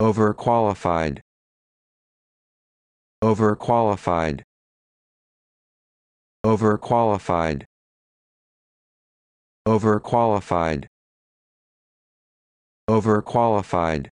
overqualified overqualified overqualified overqualified overqualified